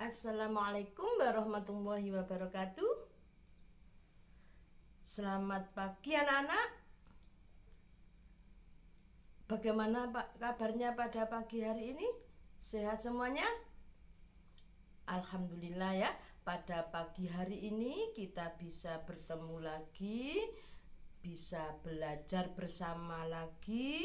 Assalamualaikum warahmatullahi wabarakatuh Selamat pagi anak-anak Bagaimana kabarnya pada pagi hari ini? Sehat semuanya? Alhamdulillah ya Pada pagi hari ini kita bisa bertemu lagi Bisa belajar bersama lagi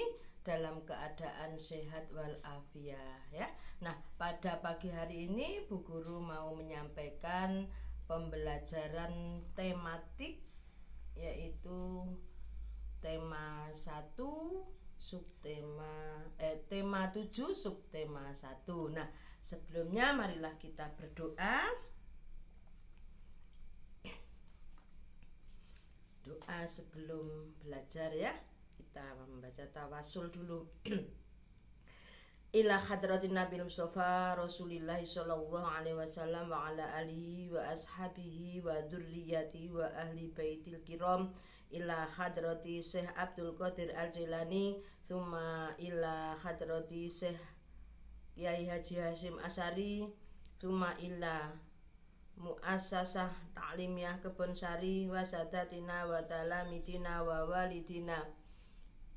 dalam keadaan sehat walafiat ya. Nah, pada pagi hari ini Bu Guru mau menyampaikan pembelajaran tematik yaitu tema 1 subtema eh tema 7 subtema 1. Nah, sebelumnya marilah kita berdoa. Doa sebelum belajar ya kita membaca tawasul dulu ila hadratin Nabi Mustafa Rasulillah sallallahu alaihi wasallam wa ala alihi wa ashabihi wa dzurriyyati wa ahli baitil kiram ila hadrati Syekh Abdul Qadir Al Jilani summa ila hadrati Syekh Kiai Haji Hasyim Asari summa ila muassasah ta'limiyah Kebonsari wa sadatina wa talamitina wa walidina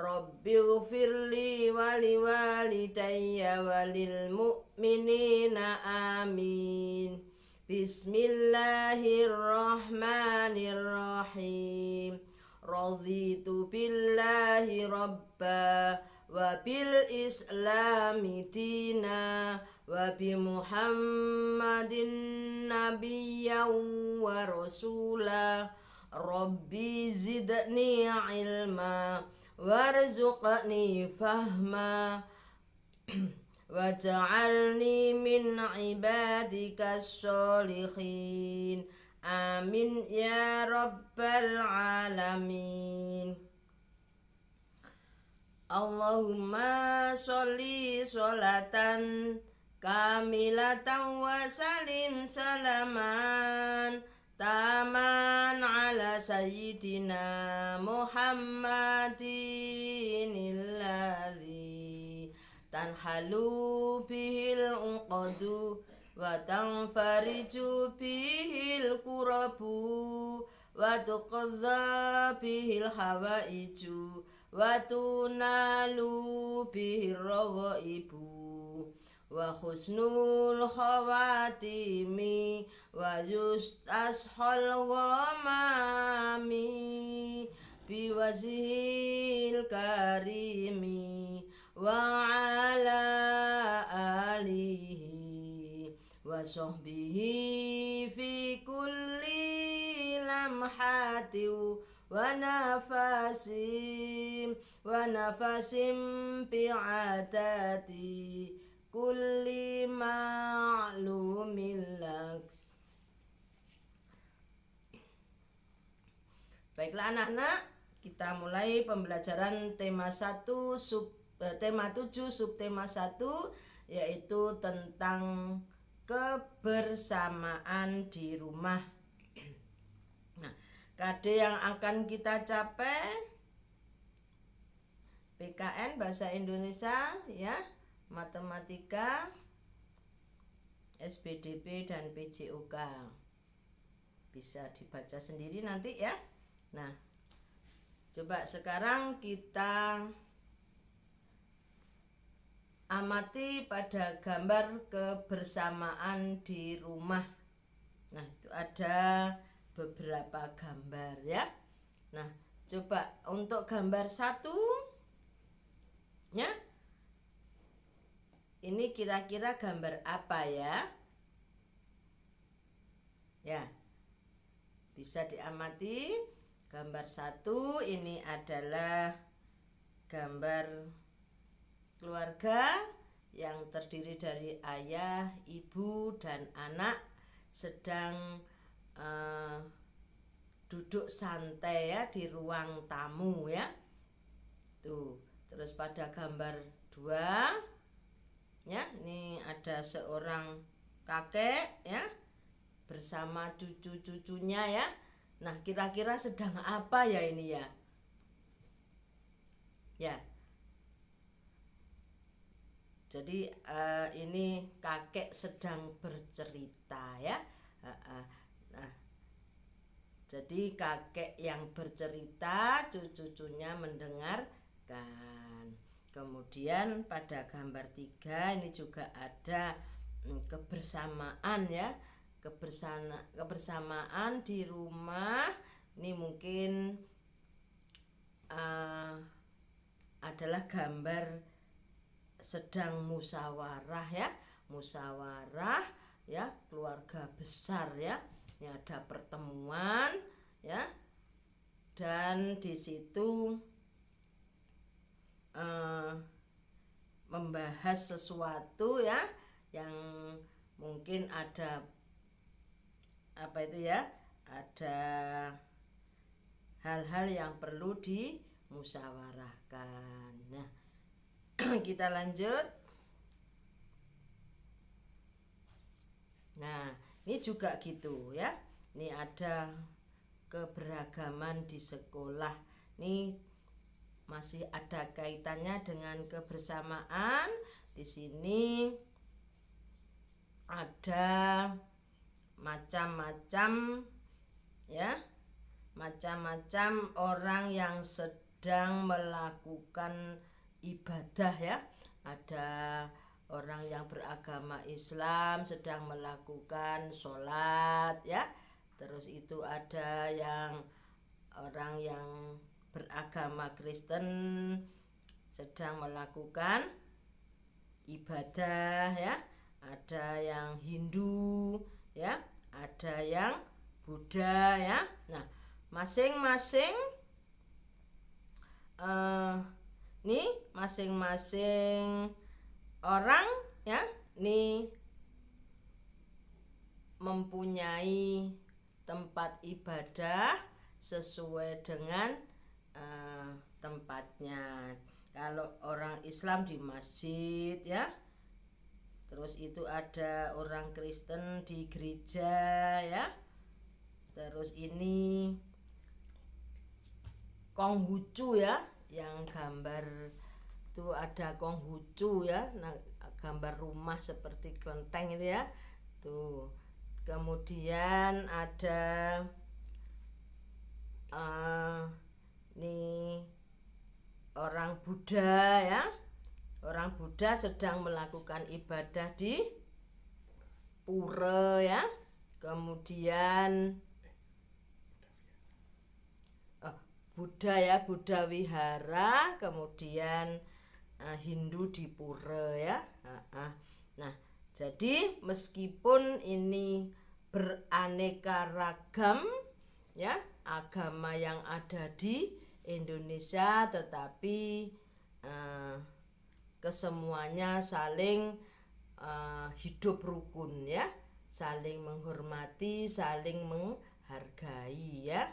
رب اغفر لي ولوالدي وللمؤمنين آمين بسم الله الرحمن الرحيم رضيت بالله ربا وبالإسلام دينا وبمحمد نبيا ورسولا ربي زدني علما warzuqni fahma waj'alni min ibadikas solihin amin ya rabbal alamin Allahumma sholli sholatan kamilatan wa salim salaman taman ala sayyidina Muhammadin illazi tanhalu bihil uqadu wa tanfariju bihil kurabu wa tuqadza bihil hawaiju wa tunalu bihil rogo ibu وحسن الخواتم ويستسح الغمام بوجه الكريم وعلى آله وصحبه في كل لمحة ونفس ونفس بعتاتي kulli ma'lumin lak Baiklah anak-anak, kita mulai pembelajaran tema 1 sub eh, tema 7 subtema 1 yaitu tentang kebersamaan di rumah. Nah, kade yang akan kita capai PKN bahasa Indonesia ya matematika, SBDP dan PJOK. Bisa dibaca sendiri nanti ya. Nah, coba sekarang kita amati pada gambar kebersamaan di rumah. Nah, itu ada beberapa gambar ya. Nah, coba untuk gambar satu ya ini kira-kira gambar apa ya? Ya. Bisa diamati gambar satu ini adalah gambar keluarga yang terdiri dari ayah, ibu, dan anak sedang eh, duduk santai ya di ruang tamu ya. Tuh, terus pada gambar dua ya ini ada seorang kakek ya bersama cucu-cucunya ya nah kira-kira sedang apa ya ini ya ya jadi uh, ini kakek sedang bercerita ya uh, uh, nah jadi kakek yang bercerita cucu-cucunya mendengarkan kemudian pada gambar tiga ini juga ada mm, kebersamaan ya kebersamaan kebersamaan di rumah ini mungkin uh, adalah gambar sedang musyawarah ya musyawarah ya keluarga besar ya ini ada pertemuan ya dan di situ Eh, membahas sesuatu ya yang mungkin ada apa itu ya ada hal-hal yang perlu dimusyawarahkan nah kita lanjut nah ini juga gitu ya ini ada keberagaman di sekolah ini masih ada kaitannya dengan kebersamaan. Di sini ada macam-macam ya, macam-macam orang yang sedang melakukan ibadah ya. Ada orang yang beragama Islam sedang melakukan sholat ya. Terus itu ada yang orang yang beragama Kristen sedang melakukan ibadah ya ada yang Hindu ya ada yang Buddha ya nah masing-masing eh, nih masing-masing orang ya nih mempunyai tempat ibadah sesuai dengan Eh, tempatnya kalau orang Islam di masjid ya terus itu ada orang Kristen di gereja ya terus ini Konghucu ya yang gambar itu ada Konghucu ya nah, gambar rumah seperti kelenteng itu ya tuh kemudian ada uh, nih orang Buddha ya orang Buddha sedang melakukan ibadah di pura ya kemudian oh, Buddha ya Buddha wihara kemudian uh, Hindu di pura ya uh, uh. nah jadi meskipun ini beraneka ragam ya agama yang ada di Indonesia tetapi uh, kesemuanya saling uh, hidup rukun ya saling menghormati saling menghargai ya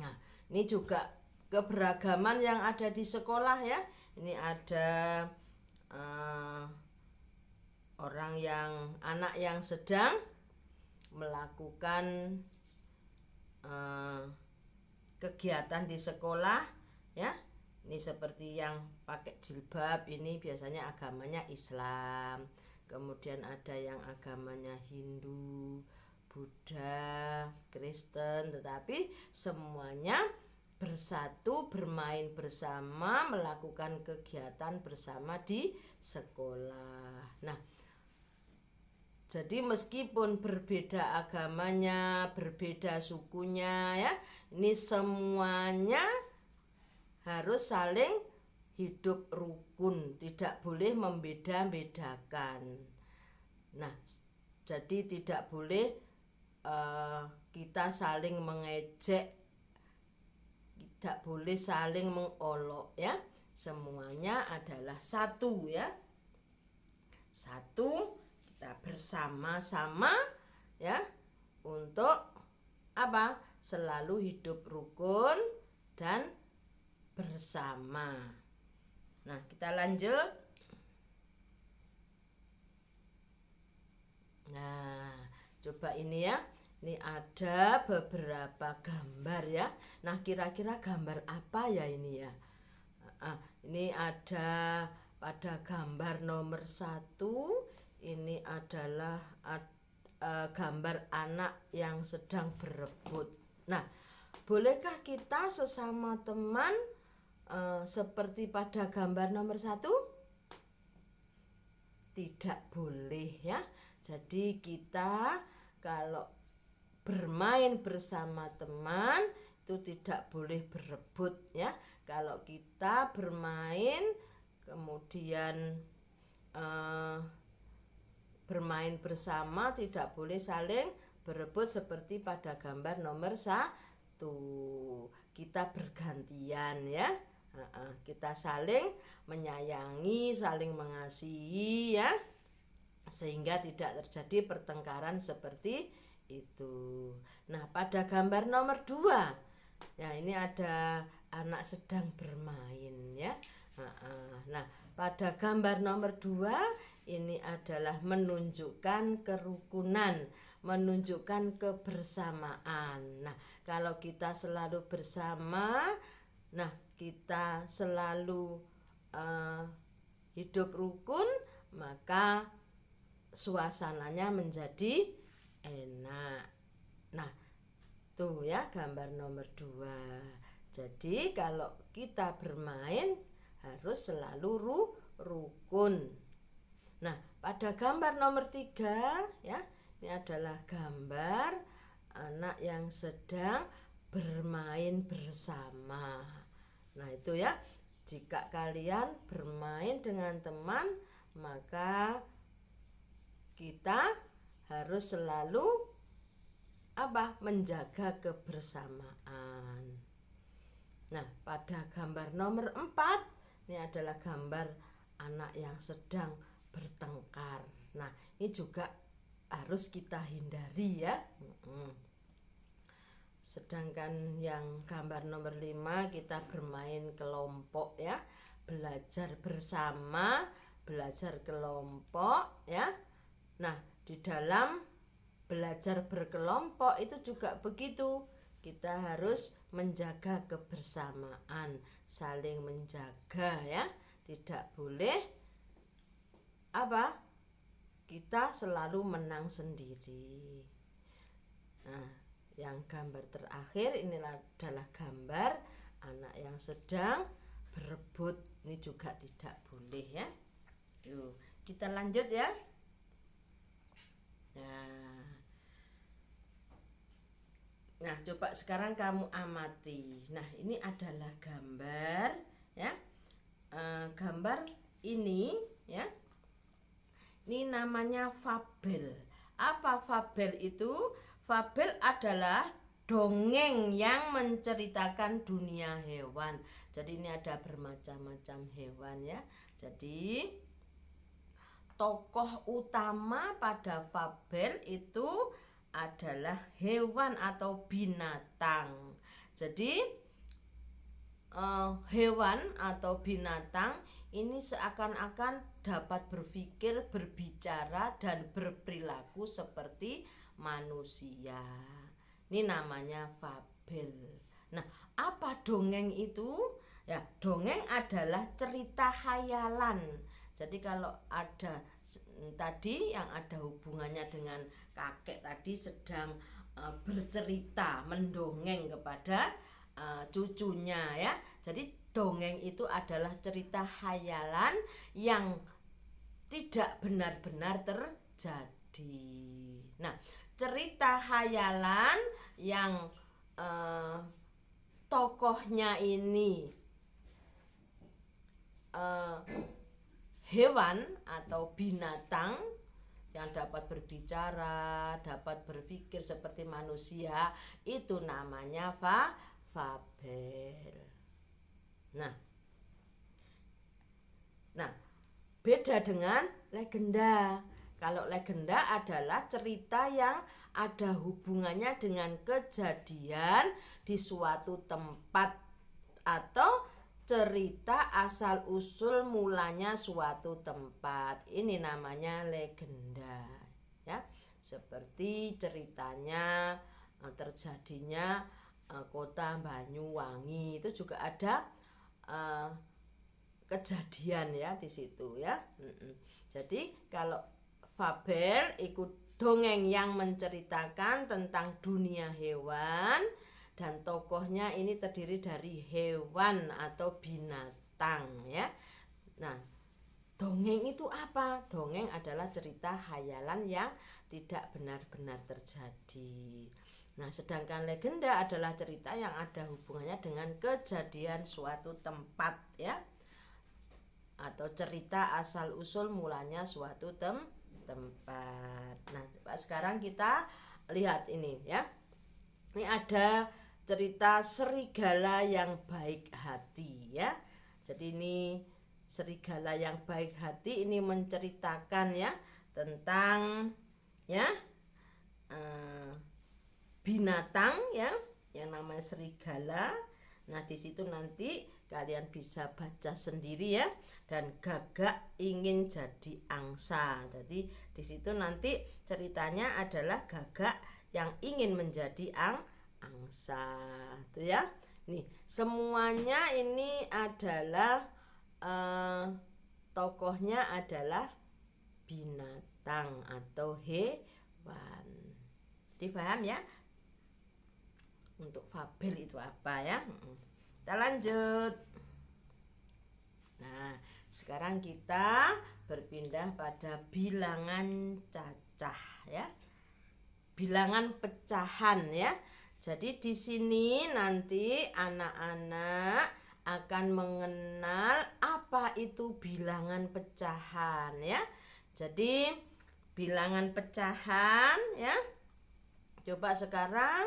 nah ini juga keberagaman yang ada di sekolah ya ini ada uh, orang yang anak yang sedang melakukan uh, kegiatan di sekolah ya ini seperti yang pakai jilbab ini biasanya agamanya Islam kemudian ada yang agamanya Hindu Buddha Kristen tetapi semuanya bersatu bermain bersama melakukan kegiatan bersama di sekolah nah jadi meskipun berbeda agamanya, berbeda sukunya ya, ini semuanya harus saling hidup rukun, tidak boleh membeda-bedakan. Nah, jadi tidak boleh uh, kita saling mengejek, tidak boleh saling mengolok ya. Semuanya adalah satu ya. Satu kita bersama-sama ya untuk apa? Selalu hidup rukun dan bersama. Nah, kita lanjut. Nah, coba ini ya. Ini ada beberapa gambar ya. Nah, kira-kira gambar apa ya ini ya? ini ada pada gambar nomor satu ini adalah ad, uh, gambar anak yang sedang berebut. Nah, bolehkah kita sesama teman uh, seperti pada gambar nomor satu? Tidak boleh ya. Jadi kita kalau bermain bersama teman itu tidak boleh berebut ya. Kalau kita bermain kemudian uh, bermain bersama tidak boleh saling berebut seperti pada gambar nomor satu kita bergantian ya kita saling menyayangi saling mengasihi ya sehingga tidak terjadi pertengkaran seperti itu nah pada gambar nomor dua ya ini ada anak sedang bermain ya nah pada gambar nomor dua ini adalah menunjukkan kerukunan, menunjukkan kebersamaan. Nah, kalau kita selalu bersama, nah kita selalu uh, hidup rukun, maka suasananya menjadi enak. Nah, tuh ya gambar nomor dua. Jadi kalau kita bermain harus selalu ru rukun. Nah, pada gambar nomor tiga ya, ini adalah gambar anak yang sedang bermain bersama. Nah, itu ya. Jika kalian bermain dengan teman, maka kita harus selalu apa? menjaga kebersamaan. Nah, pada gambar nomor empat ini adalah gambar anak yang sedang bertengkar. Nah, ini juga harus kita hindari ya. Sedangkan yang gambar nomor 5 kita bermain kelompok ya, belajar bersama, belajar kelompok ya. Nah, di dalam belajar berkelompok itu juga begitu. Kita harus menjaga kebersamaan, saling menjaga ya. Tidak boleh apa kita selalu menang sendiri nah yang gambar terakhir inilah adalah gambar anak yang sedang berebut ini juga tidak boleh ya yuk kita lanjut ya nah nah coba sekarang kamu amati nah ini adalah gambar ya e, gambar ini ya ini namanya fabel. Apa fabel itu? Fabel adalah dongeng yang menceritakan dunia hewan. Jadi ini ada bermacam-macam hewan ya. Jadi tokoh utama pada fabel itu adalah hewan atau binatang. Jadi eh, hewan atau binatang ini seakan-akan dapat berpikir, berbicara dan berperilaku seperti manusia. Ini namanya fabel. Nah, apa dongeng itu? Ya, dongeng adalah cerita hayalan. Jadi kalau ada tadi yang ada hubungannya dengan kakek tadi sedang e, bercerita, mendongeng kepada e, cucunya ya. Jadi dongeng itu adalah cerita hayalan yang tidak benar-benar terjadi. Nah, cerita khayalan yang eh, tokohnya ini eh, hewan atau binatang yang dapat berbicara, dapat berpikir seperti manusia, itu namanya fa fabel. Nah, nah Beda dengan legenda. Kalau legenda adalah cerita yang ada hubungannya dengan kejadian di suatu tempat atau cerita asal usul mulanya suatu tempat. Ini namanya legenda, ya. Seperti ceritanya eh, terjadinya eh, kota Banyuwangi itu juga ada eh, kejadian ya di situ ya. Jadi kalau fabel ikut dongeng yang menceritakan tentang dunia hewan dan tokohnya ini terdiri dari hewan atau binatang ya. Nah, dongeng itu apa? Dongeng adalah cerita hayalan yang tidak benar-benar terjadi. Nah, sedangkan legenda adalah cerita yang ada hubungannya dengan kejadian suatu tempat ya atau cerita asal usul mulanya suatu tem tempat. Nah, coba sekarang kita lihat ini ya. Ini ada cerita serigala yang baik hati ya. Jadi ini serigala yang baik hati ini menceritakan ya tentang ya eh, binatang ya yang namanya serigala. Nah, di situ nanti kalian bisa baca sendiri ya dan gagak ingin jadi angsa jadi di situ nanti ceritanya adalah gagak yang ingin menjadi ang angsa itu ya nih semuanya ini adalah eh, tokohnya adalah binatang atau hewan difaham ya untuk fabel itu apa ya hmm. kita lanjut Nah, sekarang kita berpindah pada bilangan cacah ya. Bilangan pecahan ya. Jadi di sini nanti anak-anak akan mengenal apa itu bilangan pecahan ya. Jadi bilangan pecahan ya. Coba sekarang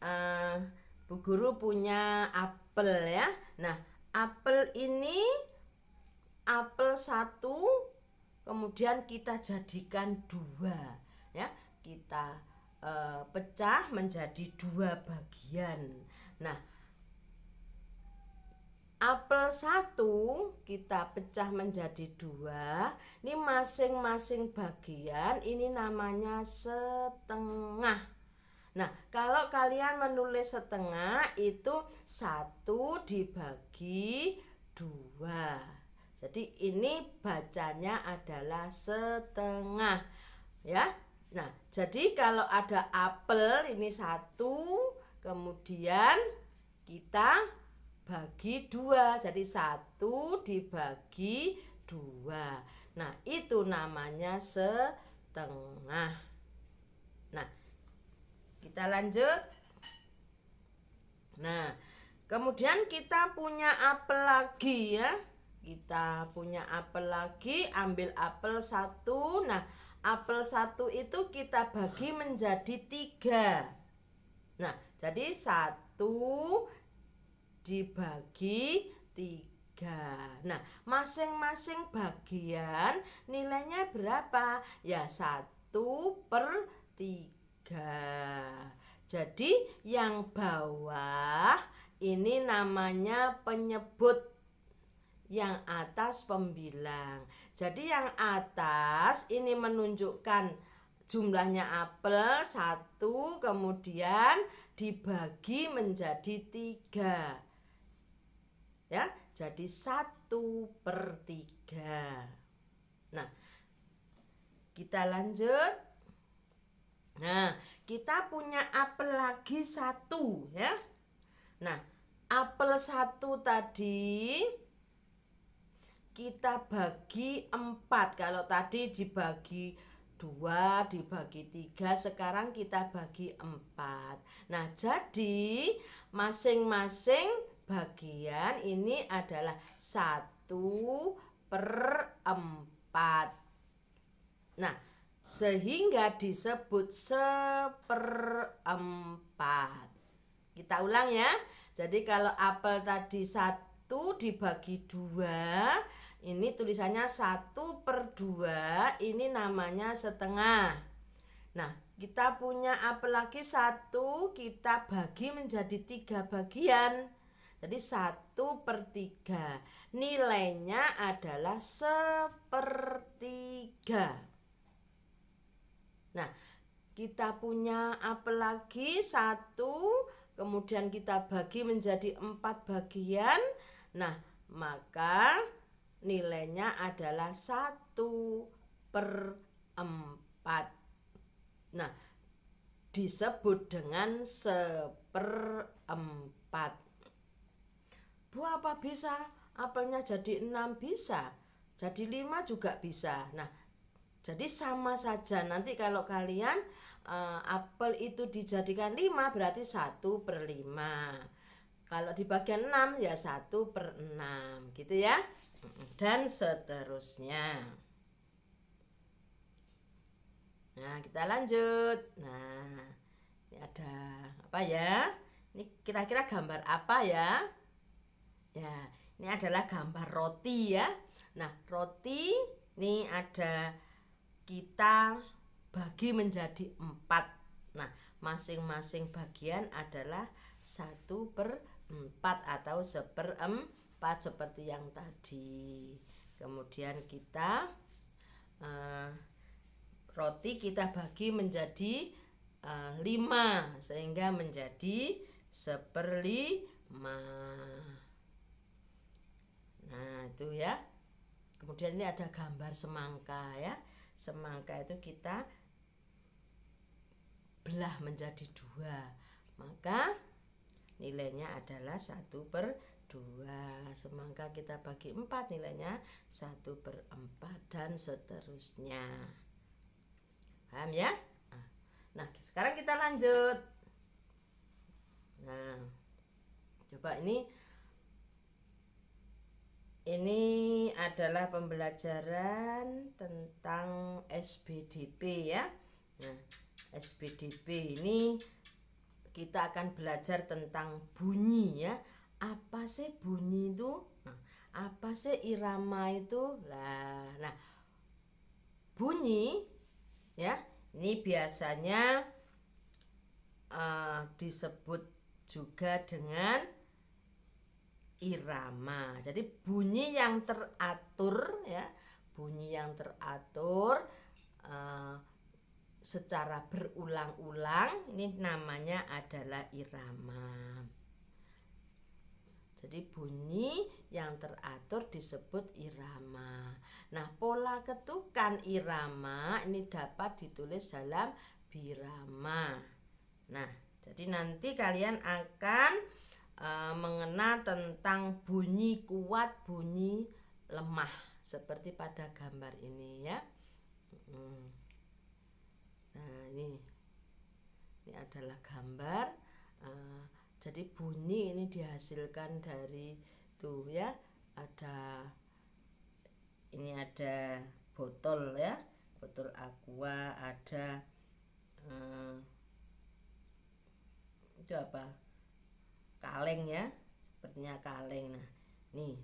eh, Bu Guru punya apel ya. Nah, apel ini apel satu kemudian kita jadikan dua ya kita e, pecah menjadi dua bagian nah apel satu kita pecah menjadi dua ini masing-masing bagian ini namanya setengah Nah, kalau kalian menulis setengah itu satu dibagi dua. Jadi ini bacanya adalah setengah ya. Nah, jadi kalau ada apel ini satu, kemudian kita bagi dua, jadi satu dibagi dua. Nah, itu namanya setengah. Nah, kita lanjut. Nah, kemudian kita punya apel lagi ya kita punya apel lagi ambil apel satu nah apel satu itu kita bagi menjadi tiga nah jadi satu dibagi tiga nah masing-masing bagian nilainya berapa ya satu per tiga jadi yang bawah ini namanya penyebut yang atas pembilang. Jadi yang atas ini menunjukkan jumlahnya apel satu kemudian dibagi menjadi tiga ya jadi satu per tiga nah kita lanjut nah kita punya apel lagi satu ya nah apel satu tadi kita bagi empat kalau tadi dibagi dua dibagi tiga sekarang kita bagi empat nah jadi masing-masing bagian ini adalah satu per empat nah sehingga disebut seperempat kita ulang ya jadi kalau apel tadi satu dibagi dua ini tulisannya 1 per 2 ini namanya setengah nah kita punya apalagi satu kita bagi menjadi tiga bagian jadi satu per 3 nilainya adalah sepertiga nah kita punya apalagi satu kemudian kita bagi menjadi empat bagian nah maka nilainya adalah 1 per 4 nah disebut dengan 1 per 4 Bu apa bisa apelnya jadi 6 bisa jadi 5 juga bisa nah jadi sama saja nanti kalau kalian uh, apel itu dijadikan 5 berarti 1 per 5 kalau di bagian 6 ya 1 per 6 gitu ya dan seterusnya. Nah, kita lanjut. Nah, ini ada apa ya? Ini kira-kira gambar apa ya? Ya, ini adalah gambar roti ya. Nah, roti ini ada kita bagi menjadi empat. Nah, masing-masing bagian adalah satu per empat atau seperempat rapat seperti yang tadi kemudian kita uh, roti kita bagi menjadi uh, lima sehingga menjadi seperlima nah itu ya kemudian ini ada gambar semangka ya semangka itu kita belah menjadi dua maka nilainya adalah satu per 2 semangka kita bagi 4 nilainya 1 per 4 dan seterusnya paham ya ah. nah sekarang kita lanjut nah coba ini ini adalah pembelajaran tentang SBDP ya nah SBDP ini kita akan belajar tentang bunyi ya apa sih bunyi itu nah, apa sih irama itu lah nah bunyi ya ini biasanya uh, disebut juga dengan irama jadi bunyi yang teratur ya bunyi yang teratur uh, secara berulang-ulang ini namanya adalah irama jadi bunyi yang teratur disebut irama. Nah, pola ketukan irama ini dapat ditulis dalam birama. Nah, jadi nanti kalian akan e, mengenal tentang bunyi kuat, bunyi lemah seperti pada gambar ini ya. Nah, ini ini adalah gambar e, jadi bunyi ini dihasilkan dari tuh ya ada ini ada botol ya botol aqua ada eh, itu apa kaleng ya sepertinya kaleng nah nih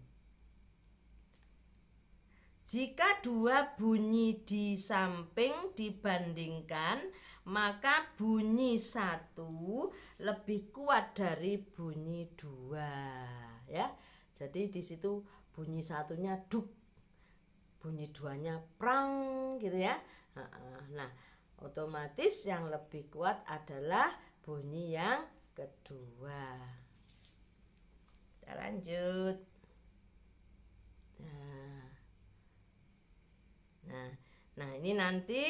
jika dua bunyi di samping dibandingkan, maka bunyi satu lebih kuat dari bunyi dua. Ya, jadi di situ bunyi satunya duk, bunyi duanya prang, gitu ya. Nah, otomatis yang lebih kuat adalah bunyi yang kedua. Kita lanjut. Nah nah nah ini nanti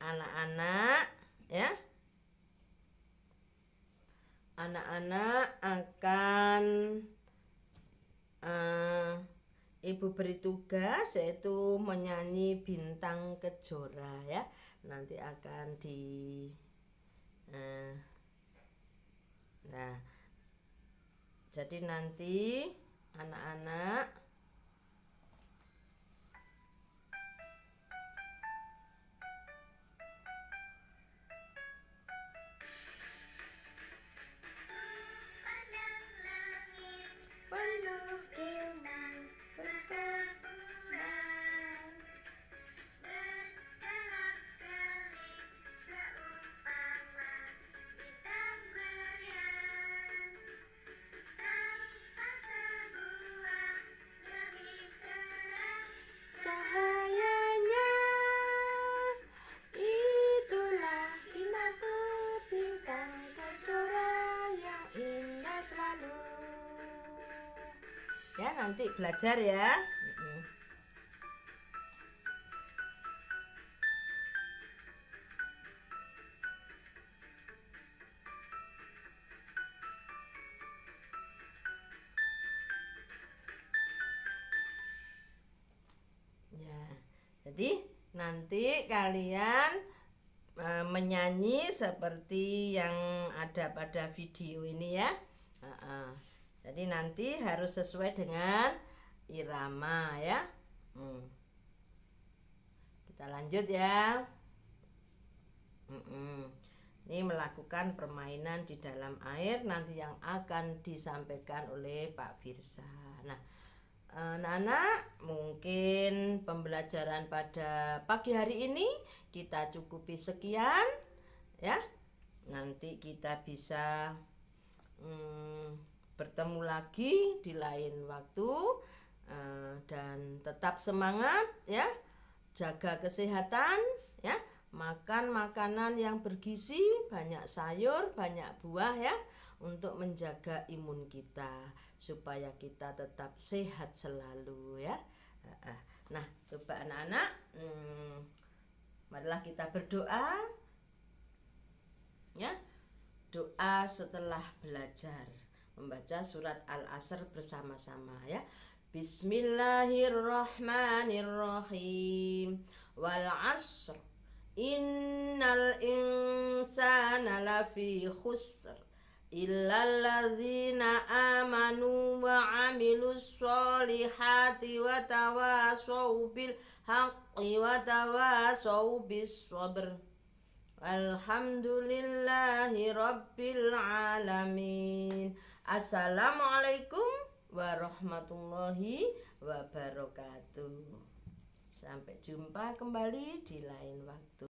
anak-anak ya anak-anak akan uh, ibu beri tugas yaitu menyanyi bintang kejora ya nanti akan di uh, nah jadi nanti anak-anak ya nanti belajar ya. ya Jadi nanti kalian e, menyanyi seperti yang ada pada video ini ya. Uh -uh jadi nanti harus sesuai dengan irama ya hmm. kita lanjut ya hmm -mm. ini melakukan permainan di dalam air nanti yang akan disampaikan oleh Pak Firsa nah eh, anak-anak mungkin pembelajaran pada pagi hari ini kita cukupi sekian ya nanti kita bisa hmm, bertemu lagi di lain waktu eh, dan tetap semangat ya jaga kesehatan ya makan makanan yang bergizi banyak sayur banyak buah ya untuk menjaga imun kita supaya kita tetap sehat selalu ya nah coba anak-anak malah hmm, marilah kita berdoa ya doa setelah belajar membaca surat Al-Asr bersama-sama ya. Bismillahirrahmanirrahim. Wal 'asr. Innal insana lafi khusr illa illalladzina amanu wa 'amilus solihati wa tawasaw bil haqqi wa tawasaw bis sabr. Alhamdulillahi rabbil alamin. Assalamualaikum warahmatullahi wabarakatuh. Sampai jumpa kembali di lain waktu.